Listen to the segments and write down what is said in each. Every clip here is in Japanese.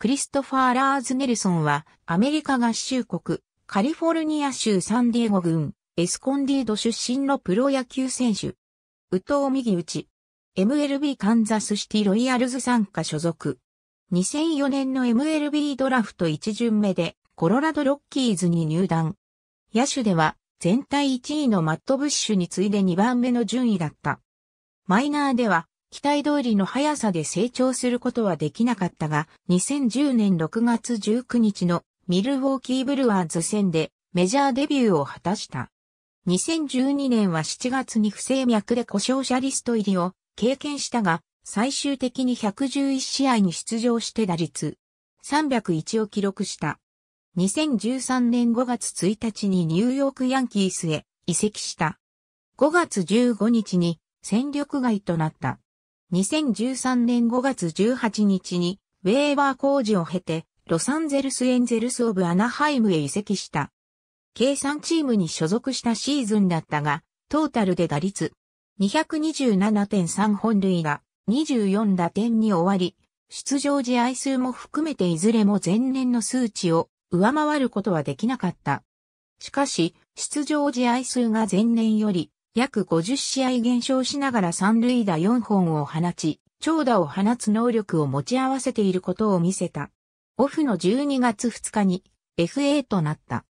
クリストファー・ラーズ・ネルソンは、アメリカ合衆国、カリフォルニア州サンディエゴ郡、エスコンディード出身のプロ野球選手。宇藤右打ち。MLB カンザスシティロイヤルズ参加所属。2004年の MLB ドラフト1巡目で、コロラドロッキーズに入団。野手では、全体1位のマット・ブッシュに次いで2番目の順位だった。マイナーでは、期待通りの速さで成長することはできなかったが、2010年6月19日のミルウォーキーブルワーズ戦でメジャーデビューを果たした。2012年は7月に不正脈で故障者リスト入りを経験したが、最終的に111試合に出場して打率301を記録した。2013年5月1日にニューヨークヤンキースへ移籍した。5月15日に戦力外となった。2013年5月18日に、ウェーバー工事を経て、ロサンゼルスエンゼルスオブアナハイムへ移籍した。計算チームに所属したシーズンだったが、トータルで打率227.3本塁打、24打点に終わり、出場試合数も含めていずれも前年の数値を上回ることはできなかった。しかし、出場試合数が前年より約50試合減少しながら三塁打4本を放ち、長打を放つ能力を持ち合わせていることを見せた。オフの12月2日に FA となった。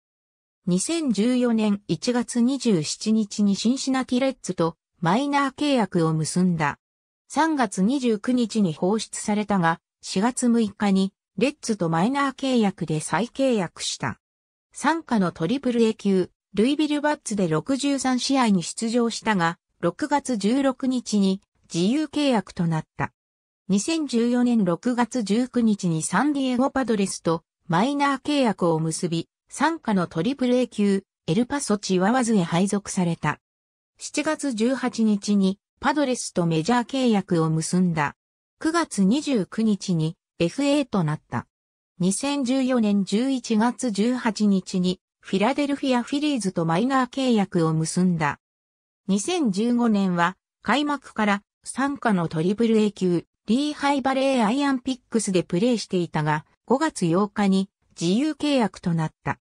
2014年1月27日にシンシナティレッツとマイナー契約を結んだ。3月29日に放出されたが、4月6日にレッツとマイナー契約で再契約した。参加のトリプル A 級、ルイビル・バッツで63試合に出場したが、6月16日に自由契約となった。2014年6月19日にサンディエゴパドレスとマイナー契約を結び、参加のトリプル A 級、エルパソチワワズへ配属された。7月18日にパドレスとメジャー契約を結んだ。9月29日に FA となった。2014年11月18日にフィラデルフィアフィリーズとマイナー契約を結んだ。2015年は開幕から参加のトリプル A 級リーハイバレーアイアンピックスでプレーしていたが5月8日に自由契約となった。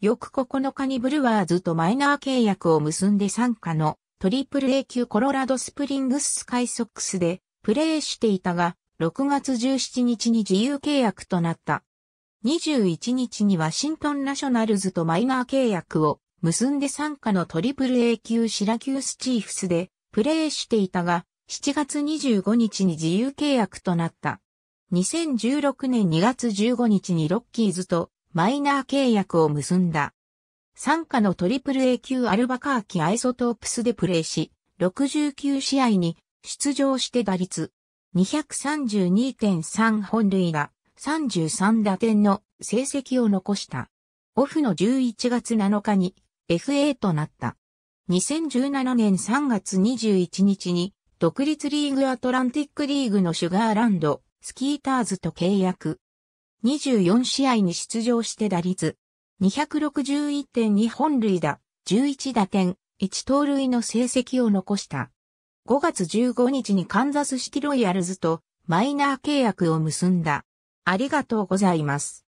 翌9日にブルワーズとマイナー契約を結んで参加のトリプル A 級コロラドスプリングススカイソックスでプレーしていたが6月17日に自由契約となった。21日にワシントンナショナルズとマイナー契約を結んで参加のトリプル A 級シラキュースチーフスでプレーしていたが、7月25日に自由契約となった。2016年2月15日にロッキーズとマイナー契約を結んだ。参加のトリプル A 級アルバカーキアイソトープスでプレーし、69試合に出場して打率232.3本塁打、33打点の成績を残した。オフの11月7日に FA となった。2017年3月21日に独立リーグアトランティックリーグのシュガーランド、スキーターズと契約。24試合に出場して打率。261.2本塁打、11打点、1盗塁の成績を残した。5月15日にカンザスシティロイヤルズとマイナー契約を結んだ。ありがとうございます。